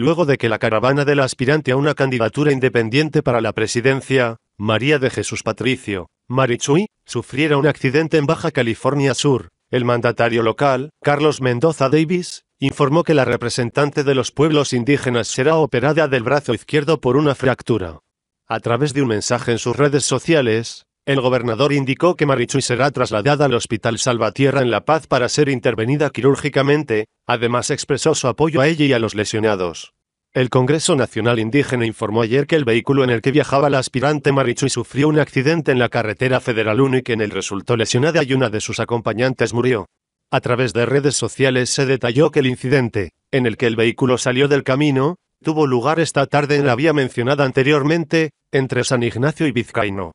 Luego de que la caravana del aspirante a una candidatura independiente para la presidencia, María de Jesús Patricio, Marichuy, sufriera un accidente en Baja California Sur, el mandatario local, Carlos Mendoza Davis, informó que la representante de los pueblos indígenas será operada del brazo izquierdo por una fractura. A través de un mensaje en sus redes sociales, el gobernador indicó que Marichuy será trasladada al Hospital Salvatierra en La Paz para ser intervenida quirúrgicamente, Además expresó su apoyo a ella y a los lesionados. El Congreso Nacional Indígena informó ayer que el vehículo en el que viajaba la aspirante Marichuy sufrió un accidente en la carretera Federal 1 y que en él resultó lesionada y una de sus acompañantes murió. A través de redes sociales se detalló que el incidente, en el que el vehículo salió del camino, tuvo lugar esta tarde en la vía mencionada anteriormente, entre San Ignacio y Vizcaíno.